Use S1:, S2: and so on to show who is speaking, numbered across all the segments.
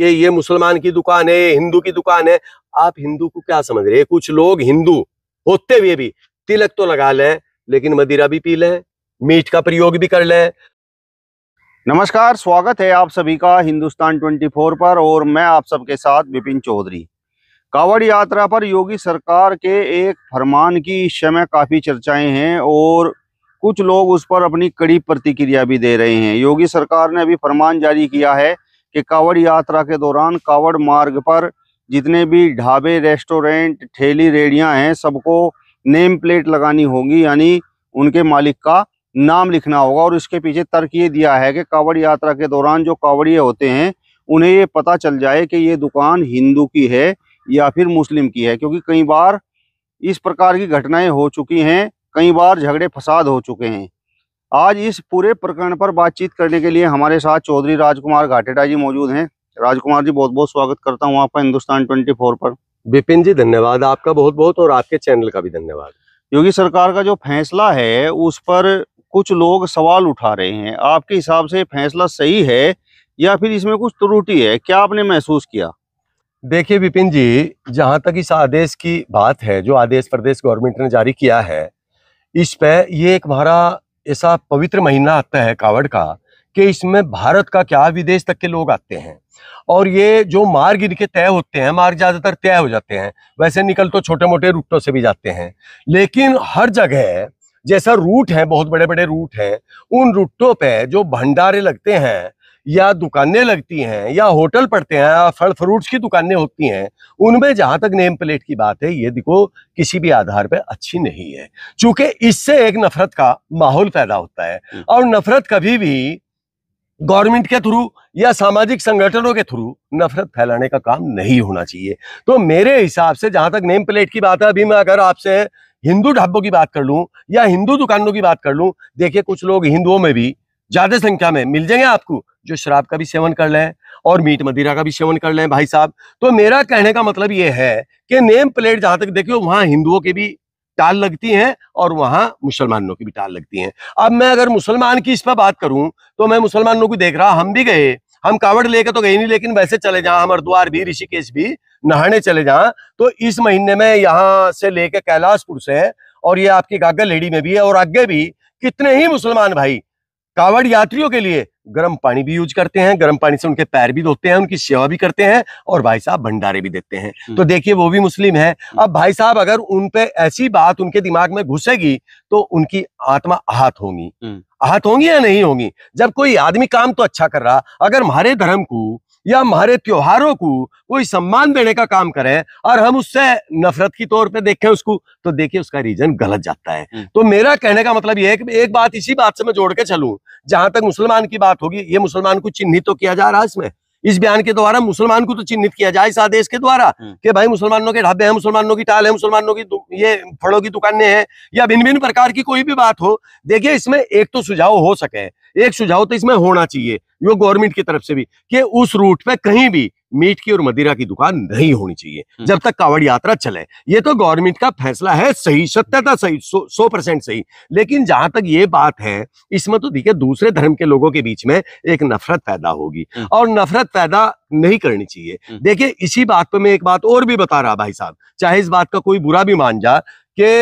S1: ये ये मुसलमान की दुकान है हिंदू की दुकान है आप हिंदू को क्या समझ रहे हैं कुछ लोग हिंदू होते हुए भी तिलक तो लगा लें लेकिन मदिरा भी पी लें मीट का प्रयोग भी कर लें
S2: नमस्कार स्वागत है आप सभी का हिंदुस्तान 24 पर और मैं आप सबके साथ विपिन चौधरी कावड़ यात्रा पर योगी सरकार के एक फरमान की इस समय काफ़ी चर्चाएं हैं और कुछ लोग उस पर अपनी कड़ी प्रतिक्रिया भी दे रहे हैं योगी सरकार ने अभी फरमान जारी किया है कि कावड़ यात्रा के दौरान कावड़ मार्ग पर जितने भी ढाबे रेस्टोरेंट ठेली रेड़ियाँ हैं सबको नेम प्लेट लगानी होगी यानी उनके मालिक का नाम लिखना होगा और इसके पीछे तर्क ये दिया है कि कावड़ यात्रा के दौरान जो कावड़िए होते हैं उन्हें ये पता चल जाए कि ये दुकान हिंदू की है या फिर मुस्लिम की है क्योंकि कई बार इस प्रकार की घटनाएं हो चुकी हैं कई बार झगड़े फसाद हो चुके हैं आज इस पूरे प्रकरण पर बातचीत करने के लिए हमारे साथ चौधरी राजकुमार घाटेटा जी मौजूद हैं राजकुमार जी बहुत बहुत स्वागत करता हूँ आपका हिंदुस्तान 24 पर विपिन जी धन्यवाद आपका बहुत बहुत और आपके चैनल का भी धन्यवाद योगी सरकार का जो फैसला है उस पर कुछ लोग सवाल उठा रहे हैं आपके हिसाब से फैसला सही है या फिर इसमें कुछ त्रुटि है क्या आपने महसूस किया
S1: देखिए विपिन जी जहाँ तक इस आदेश की बात है जो आदेश प्रदेश गवर्नमेंट ने जारी किया है इस पे ये एक हमारा ऐसा पवित्र महीना आता है कावड़ का कि इसमें भारत का क्या विदेश तक के लोग आते हैं और ये जो मार्ग इनके तय होते हैं मार्ग ज़्यादातर तय हो जाते हैं वैसे निकल तो छोटे मोटे रूटों से भी जाते हैं लेकिन हर जगह जैसा रूट है बहुत बड़े बड़े रूट हैं उन रूटों पे जो भंडारे लगते हैं या दुकानें लगती हैं या होटल पड़ते हैं या फल फ्रूट्स की दुकानें होती हैं उनमें जहां तक नेम प्लेट की बात है ये देखो किसी भी आधार पर अच्छी नहीं है चूंकि इससे एक नफरत का माहौल पैदा होता है हम्म। और नफरत कभी भी गवर्नमेंट के थ्रू या सामाजिक संगठनों के थ्रू नफरत फैलाने का काम नहीं होना चाहिए तो मेरे हिसाब से जहां तक नेम प्लेट की बात है अभी मैं अगर आपसे हिंदू ढाबों की बात कर लूं या हिंदू दुकानों की बात कर लूं देखिए कुछ लोग हिंदुओं में भी ज्यादा संख्या में मिल जाएंगे आपको जो शराब का भी सेवन कर लें और मीट मदिरा का भी सेवन कर लें भाई साहब तो मेरा कहने का मतलब ये है कि नेम प्लेट जहां तक देखियो वहां हिंदुओं के भी टाल लगती हैं और वहां मुसलमानों की भी टाल लगती हैं अब मैं अगर मुसलमान की इस पर बात करूं तो मैं मुसलमानों को देख रहा हम भी गए हम कावड़ लेके तो गए नहीं लेकिन वैसे चले जहां हम हरिद्वार भी ऋषिकेश भी नहाने चले जहां तो इस महीने में यहाँ से लेके कैलाशपुर से और ये आपकी गागर लेडी में भी है और आगे भी कितने ही मुसलमान भाई कावड़ यात्रियों के लिए गर्म पानी भी यूज करते हैं गर्म पानी से उनके पैर भी धोते हैं उनकी सेवा भी करते हैं और भाई साहब भंडारे भी देते हैं हम्म। तो देखिए वो भी मुस्लिम है हम्म। अब भाई साहब अगर उन पे ऐसी बात उनके दिमाग में घुसेगी तो उनकी आत्मा आहत होंगी हम्म। आहत होंगी या नहीं होंगी जब कोई आदमी काम तो अच्छा कर रहा अगर हमारे धर्म को या हमारे त्योहारों को कोई सम्मान देने का काम करें और हम उससे नफरत की तौर पे देखें उसको तो देखिए उसका रीजन गलत जाता है हम्म। तो मेरा कहने का मतलब यह है कि एक बात इसी बात से मैं जोड़ के चलूं जहां तक मुसलमान की बात होगी ये मुसलमान को चिन्हित तो किया जा रहा है इसमें इस बयान के द्वारा मुसलमान को तो चिन्हित किया जाए इस आदेश के द्वारा हम्म। कि भाई मुसलमानों के ढाबे हैं मुसलमानों की टाल है मुसलमानों की ये फड़ों की दुकानें हैं या भिन्न भिन्न प्रकार की कोई भी बात हो देखिए इसमें एक तो सुझाव हो सके एक सुझाव तो इसमें होना चाहिए यो गवर्नमेंट की तरफ से भी कि उस रूट पे कहीं भी मीट की और मदिरा की दुकान नहीं होनी चाहिए हम्म। जब तक कावड़ यात्रा चले ये तो गवर्नमेंट का फैसला है सही सत्यता सही सौ परसेंट सही लेकिन जहां तक ये बात है इसमें तो देखिए दूसरे धर्म के लोगों के बीच में एक नफरत पैदा होगी हम्म। और नफरत पैदा नहीं करनी चाहिए हम्म। देखिए इसी बात पर मैं एक बात और भी बता रहा भाई साहब चाहे इस बात का कोई बुरा भी मान जा के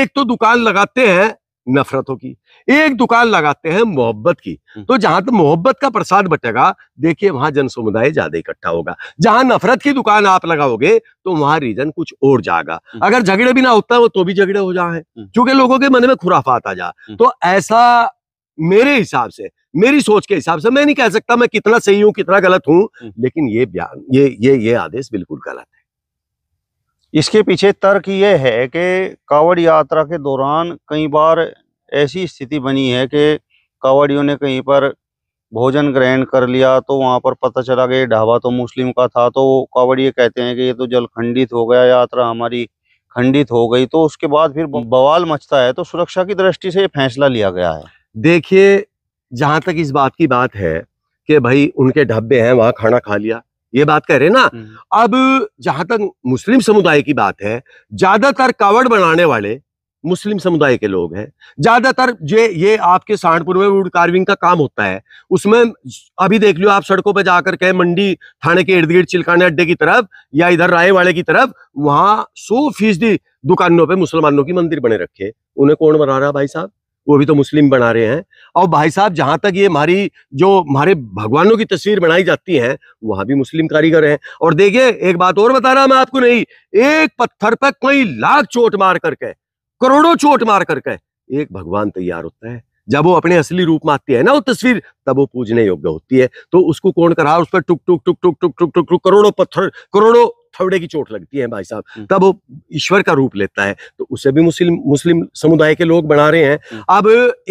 S1: एक तो दुकान लगाते हैं नफरतों की एक दुकान लगाते हैं मोहब्बत की हम्म। तो जहां तो मोहब्बत का प्रसाद बटेगा देखिए वहां जन समुदाय ज्यादा इकट्ठा होगा जहां नफरत की दुकान आप लगाओगे तो वहां रीजन कुछ और जाएगा हम्म। अगर झगड़े भी ना होता है तो भी झगड़े हो जाए हम्म। क्योंकि लोगों के मन में खुराफात आ जा तो ऐसा मेरे हिसाब से मेरी सोच के हिसाब से मैं नहीं कह सकता मैं कितना सही हूं कितना गलत हूं लेकिन ये
S2: बयान ये ये ये आदेश बिल्कुल गलत है इसके पीछे तर्क ये है कि कावड़ यात्रा के दौरान कई बार ऐसी स्थिति बनी है कि कावड़ियों ने कहीं पर भोजन ग्रहण कर लिया तो वहाँ पर पता चला कि ढाबा तो मुस्लिम का था तो कावड़िए कहते हैं कि ये तो जल खंडित हो गया यात्रा हमारी खंडित हो गई तो उसके बाद फिर बवाल मचता है तो सुरक्षा की दृष्टि से ये फैसला लिया गया है देखिए जहाँ तक इस बात की बात है कि भाई उनके ढाबे हैं वहाँ खाना खा लिया
S1: ये बात कह रहे ना हम्म। अब जहां तक मुस्लिम समुदाय की बात है ज्यादातर कावड़ बनाने वाले मुस्लिम समुदाय के लोग हैं ज्यादातर जो ये आपके सहारनपुर में वुड कार्विंग का काम होता है उसमें अभी देख लियो आप सड़कों पर जाकर के मंडी थाने के इर्द गिर्द चिलकाने अड्डे की तरफ या इधर राय वाले की तरफ वहां सौ फीसदी दुकानों पर मुसलमानों की मंदिर बने रखे उन्हें कौन बना रहा भाई साहब वो भी तो मुस्लिम बना रहे हैं और भाई साहब जहां तक ये हमारी जो हमारे भगवानों की तस्वीर बनाई जाती है वहां भी मुस्लिम कारीगर हैं और देखिए एक बात और बता रहा मैं आपको नहीं एक पत्थर पर कई लाख चोट मार करके करोड़ों चोट मार करके एक भगवान तैयार होता है जब वो अपने असली रूप में आती है ना वो तस्वीर तब वो पूजने योग्य होती है तो उसको कौन करा उस पर टुक टुक टुक टुक टुक टुक टुक टुक करोड़ों पत्थर करोड़ों हथौड़े की चोट लगती है भाई साहब हम्म। तब वो ईश्वर का रूप लेता है तो उसे भी मुस्लिम मुस्लिम समुदाय के लोग बना रहे हैं हम्म। अब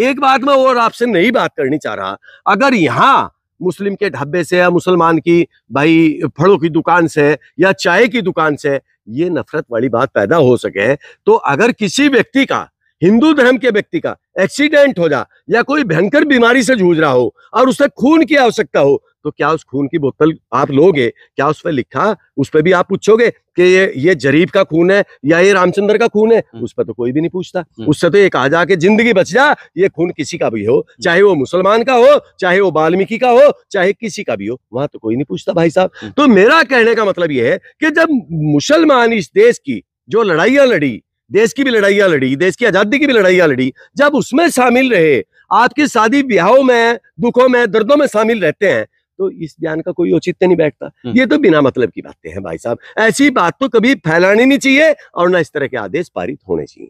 S1: एक बात मैं और आपसे नई बात करनी चाह रहा अगर यहाँ मुस्लिम के ढाबे से या मुसलमान की भाई फड़ों की दुकान से या चाय की दुकान से ये नफरत वाली बात पैदा हो सके तो अगर किसी व्यक्ति का हिंदू धर्म के व्यक्ति का एक्सीडेंट हो जा या कोई भयंकर बीमारी से जूझ रहा हो और उसे खून की आवश्यकता हो तो क्या उस खून की बोतल आप लोगे क्या उस पर लिखा उस पर भी आप पूछोगे कि ये ये जरीब का खून है या ये रामचंद्र का खून है हम्म। उस पर तो कोई भी नहीं पूछता हम्म। उससे तो ये कहा जा के जिंदगी बच जा ये खून किसी का भी हो हम्म। चाहे वो मुसलमान का हो चाहे वो वाल्मीकि का हो चाहे किसी का भी हो वहां तो कोई नहीं पूछता भाई साहब तो मेरा कहने का मतलब ये है कि जब मुसलमान इस देश की जो लड़ाइयां लड़ी देश की भी लड़ाइयां लड़ी देश की आजादी की भी लड़ाइयां लड़ी जब उसमें शामिल रहे आपके शादी ब्याहों में दुखों में दर्दों में शामिल रहते हैं तो इस बयान का कोई औचित्य नहीं बैठता हम्म। ये तो बिना मतलब की बातें हैं भाई साहब ऐसी बात तो कभी फैलानी नहीं चाहिए और ना इस तरह के आदेश पारित होने चाहिए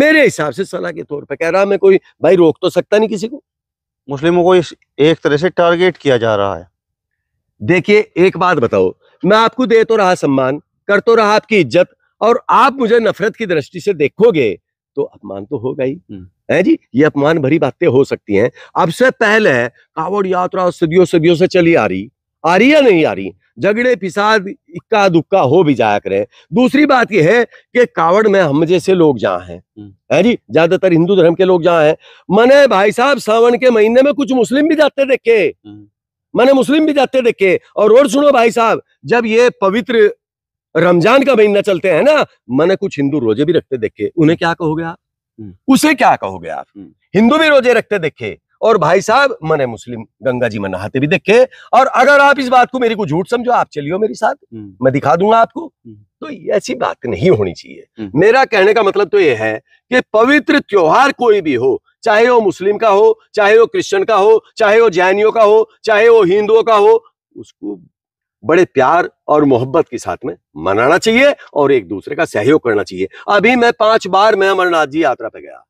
S1: मेरे हिसाब से सलाह के तौर पर कह रहा मैं कोई भाई रोक तो सकता नहीं किसी को मुस्लिमों को इस एक तरह से टारगेट किया जा रहा है देखिए एक बात बताओ मैं आपको दे तो रहा सम्मान कर तो रहा आपकी इज्जत और आप मुझे नफरत की दृष्टि से देखोगे तो अपमान तो होगा ही हम्म। है जी ये अपमान भरी बातें हो सकती हैं अब से पहले कावड़ यात्रा सदियों सदियों से चली आ रही आ रही या नहीं आ रही झगड़े पिसाद इक्का दुक्का हो भी जाया करें दूसरी बात यह है कि कावड़ में हम जैसे लोग जहाँ हैं हम्म। है जी ज्यादातर हिंदू धर्म के लोग जहाँ हैं मैंने भाई साहब सावन के महीने में कुछ मुस्लिम भी जाते देखे मैंने हम्म। मुस्लिम भी जाते देखे और और सुनो भाई साहब जब ये पवित्र रमजान का महीना चलते हैं ना मैंने कुछ हिंदू रोजे भी रखते देखे उन्हें क्या कहोगे आप हम्म। उसे क्या कहोगे आप हम्म। हिंदू भी रोजे रखते देखे और भाई साहब मैंने मुस्लिम गंगा जी में नहाते भी देखे और अगर आप इस बात को मेरी को झूठ समझो आप चलियो मेरे साथ हम्म। मैं दिखा दूंगा आपको तो ऐसी बात नहीं होनी चाहिए मेरा कहने का मतलब तो यह है कि पवित्र त्योहार कोई भी हो चाहे वो मुस्लिम का हो चाहे वो क्रिश्चियन का हो चाहे वो जैनियों का हो चाहे वो हिंदुओं का हो उसको बड़े प्यार और मोहब्बत के साथ में मनाना चाहिए और एक दूसरे का सहयोग करना चाहिए अभी मैं पांच बार मैं अमरनाथ जी यात्रा पे गया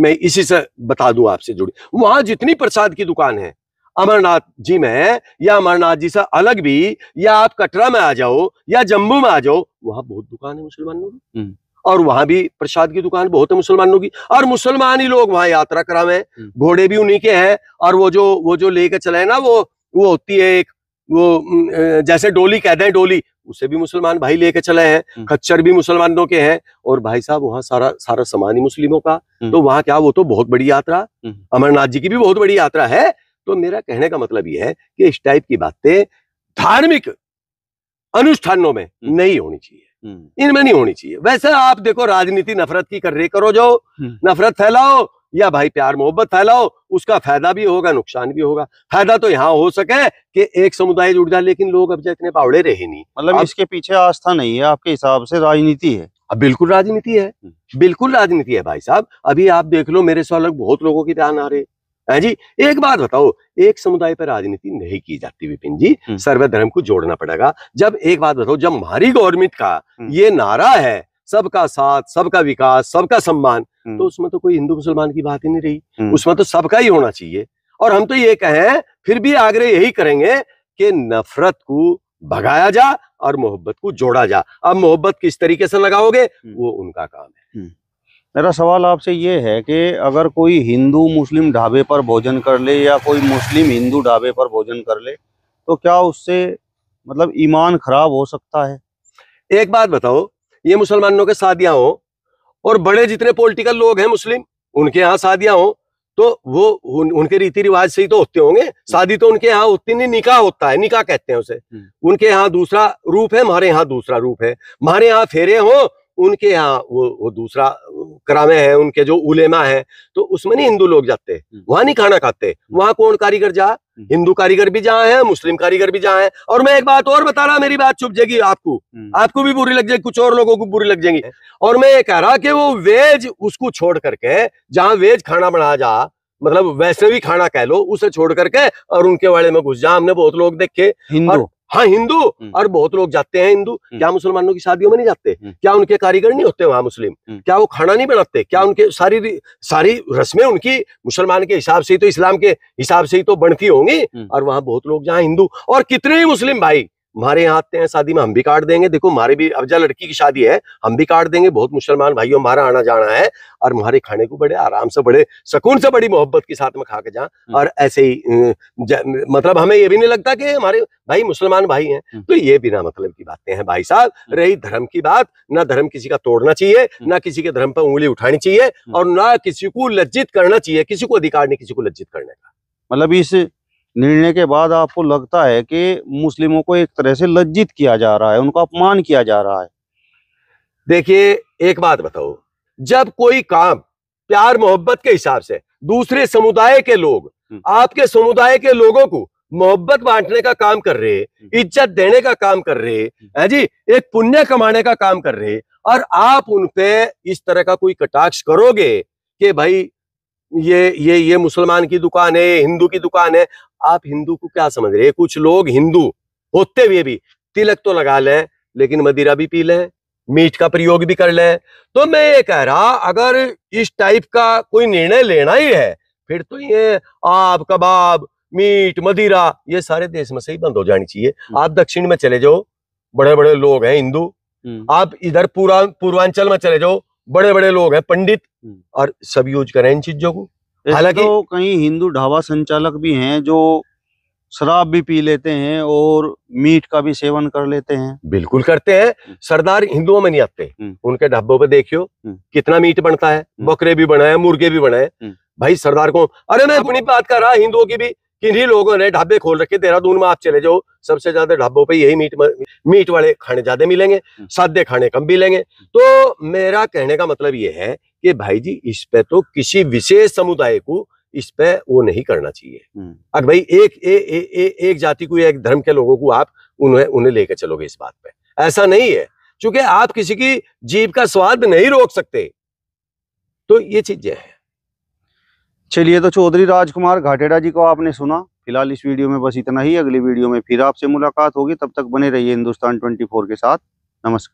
S1: मैं इसी से बता दूं आपसे जुड़ी वहां जितनी प्रसाद की दुकान है अमरनाथ जी में या अमरनाथ जी से अलग भी या आप कटरा में आ जाओ या जम्मू में आ जाओ वहां बहुत दुकान है मुसलमानों की हम्म। और वहां भी प्रसाद की दुकान बहुत है मुसलमानों की और मुसलमान ही लोग वहां यात्रा करावे हम्म। घोड़े भी उन्हीं के हैं और वो जो वो जो लेकर चले ना वो वो होती है एक वो जैसे डोली कहते हैं डोली उसे भी मुसलमान भाई लेके चले हैं हम्म। खच्चर भी मुसलमानों के हैं और भाई साहब वहाँ सारा सारा सामान ही मुस्लिमों का हम्म। तो वहाँ क्या वो तो बहुत बड़ी यात्रा हम्म। अमरनाथ जी की भी बहुत बड़ी यात्रा है तो मेरा कहने का मतलब यह है कि इस टाइप की बातें धार्मिक अनुष्ठानों में नहीं होनी चाहिए इनमें नहीं होनी चाहिए वैसे आप देखो राजनीति नफरत की कर रही करो जो नफरत फैलाओ या भाई प्यार मोहब्बत फैलाओ उसका फायदा भी होगा नुकसान भी होगा फायदा तो यहाँ हो सके कि एक समुदाय जुड़ जाए लेकिन लोग अब इतने पावड़े रहे नहीं
S2: मतलब इसके पीछे आस्था नहीं है आपके हिसाब से राजनीति है अब बिल्कुल राजनीति है हम्म। बिल्कुल राजनीति है भाई साहब अभी आप देख लो मेरे सवाल बहुत लोगों के ध्यान आ रहे हैं जी
S1: एक बात बताओ एक समुदाय पर राजनीति नहीं की जाती विपिन जी हम्म। सर्वधर्म को जोड़ना पड़ेगा जब एक बात बताओ जब हमारी गवर्नमेंट का हम्म। ये नारा है सबका साथ सबका विकास सबका सम्मान हम्म। तो उसमें तो कोई हिंदू मुसलमान की बात ही नहीं रही हम्म। उसमें तो सबका ही होना चाहिए और हम तो ये कहें फिर भी आग्रह यही करेंगे कि नफरत को भगाया जा और मोहब्बत को जोड़ा जा अब मोहब्बत किस तरीके से लगाओगे हम्म। वो उनका काम
S2: है मेरा सवाल आपसे ये है कि अगर कोई हिंदू मुस्लिम ढाबे पर भोजन कर ले या कोई मुस्लिम हिंदू ढाबे पर भोजन कर ले तो क्या उससे मतलब ईमान खराब हो सकता है एक बात बताओ ये मुसलमानों के शादियां हो
S1: और बड़े जितने पॉलिटिकल लोग हैं मुस्लिम उनके यहाँ शादियां हो तो वो उन, उनके रीति रिवाज से ही तो होते होंगे शादी तो उनके यहाँ होती नहीं निकाह होता है निकाह कहते हैं उसे हम्म। उनके यहाँ दूसरा रूप है हमारे यहाँ दूसरा रूप है हमारे यहाँ फेरे हो उनके यहाँ वो वो दूसरा करामे है उनके जो उलेमा है तो उसमें नहीं हिंदू लोग जाते हम्म। वहां नहीं खाना खाते हम्म। वहां कौन कारीगर जा हम्म। हिंदू कारीगर भी जहाँ है मुस्लिम कारीगर भी जहाँ है और मैं एक बात और बता रहा मेरी बात चुप जाएगी आपको आपको भी बुरी लग जाएगी कुछ और लोगों को बुरी लग जाएगी और मैं ये कह रहा कि वो वेज उसको छोड़ करके जहाँ वेज खाना बना जा मतलब वैसे भी खाना कह लो उसे छोड़ करके और उनके वाले में घुस जा हमने बहुत लोग देखे हिंदू हाँ हिंदू हम्म। और बहुत लोग जाते हैं हिंदू हम्म। क्या मुसलमानों की शादियों में नहीं जाते हम्म। क्या उनके कारीगर नहीं होते वहां मुस्लिम क्या वो खाना नहीं बनाते क्या उनके सारी सारी रस्में उनकी मुसलमान के हिसाब से ही तो इस्लाम के हिसाब से ही तो बनती होंगी और वहां बहुत लोग जहाँ हिंदू और कितने ही मुस्लिम भाई हमारे यहाँ आते हैं शादी में हम भी काट देंगे देखो हमारे भी अब अफजा लड़की की शादी है हम भी काट देंगे बहुत मुसलमान भाइयों हमारा आना जाना है और हमारे खाने को बड़े आराम से बड़े सुकून से बड़ी मोहब्बत के साथ में खा के जा हम्म। और ऐसे ही मतलब हमें ये भी नहीं लगता कि हमारे भाई मुसलमान भाई हैं हम्म। तो ये बिना मतलब की बातें हैं भाई साहब हम्म। रही धर्म की बात ना धर्म किसी का तोड़ना चाहिए ना किसी के धर्म पर उंगली उठानी चाहिए और ना किसी को लज्जित करना चाहिए किसी को अधिकार नहीं किसी को लज्जित करने का
S2: मतलब इस निर्णय के बाद आपको लगता है कि मुस्लिमों को एक तरह से लज्जित किया जा रहा है उनका अपमान किया जा रहा है देखिए एक बात बताओ
S1: जब कोई काम प्यार मोहब्बत के हिसाब से दूसरे समुदाय के लोग हम्म। आपके समुदाय के लोगों को मोहब्बत बांटने का काम कर रहे हम्म। इज्जत देने का काम कर रहे हम्म। है जी एक पुण्य कमाने का काम कर रहे और आप उनपे इस तरह का कोई कटाक्ष करोगे कि भाई ये ये ये मुसलमान की दुकान है हिंदू की दुकान है आप हिंदू को क्या समझ रहे हैं कुछ लोग हिंदू होते हुए भी तिलक तो लगा लें लेकिन मदिरा भी पी लें मीट का प्रयोग भी कर लें तो मैं ये कह रहा अगर इस टाइप का कोई निर्णय लेना ही है फिर तो ये आप कबाब मीट मदिरा ये सारे देश में से ही बंद हो जानी चाहिए हम्म। आप दक्षिण में चले जाओ बड़े बड़े लोग हैं हिंदू हम्म। आप इधर पूरा पूर्वांचल में चले जाओ बड़े बड़े लोग हैं पंडित हम्म। और सब यूज करें इन चीजों को
S2: हालांकि तो कई हिंदू ढाबा संचालक भी हैं जो शराब भी पी लेते हैं और मीट का भी सेवन कर लेते हैं बिल्कुल करते हैं हम्म। सरदार हिंदुओं में नहीं आते हम्म। उनके ढाबों पे देखियो
S1: हम्म। कितना मीट बनता है बकरे भी बनाए मुर्गे भी बनाए भाई सरदार को अरे मैं अपनी बात कर रहा हिंदुओं की भी किन्हीं लोगों ने ढाबे खोल रखे देहरादून में आप चले जाओ सबसे ज्यादा ढाबों पे यही मीट मीट वाले खाने ज्यादा मिलेंगे हम्म। सादे खाने कम मिलेंगे हम्म। तो मेरा कहने का मतलब ये है कि भाई जी इस पे तो किसी विशेष समुदाय को इस पे वो नहीं करना चाहिए हम्म। अगर भाई एक ए, ए, ए, एक जाति को एक धर्म के लोगों को आप उन्हें उन्हें लेकर चलोगे इस बात पे ऐसा नहीं है चूंकि आप किसी की जीव का स्वाद नहीं रोक सकते
S2: तो ये चीजें हैं चलिए तो चौधरी राजकुमार घाटेड़ा जी को आपने सुना फिलहाल इस वीडियो में बस इतना ही अगली वीडियो में फिर आपसे मुलाकात होगी तब तक बने रहिए हिंदुस्तान 24 के साथ नमस्कार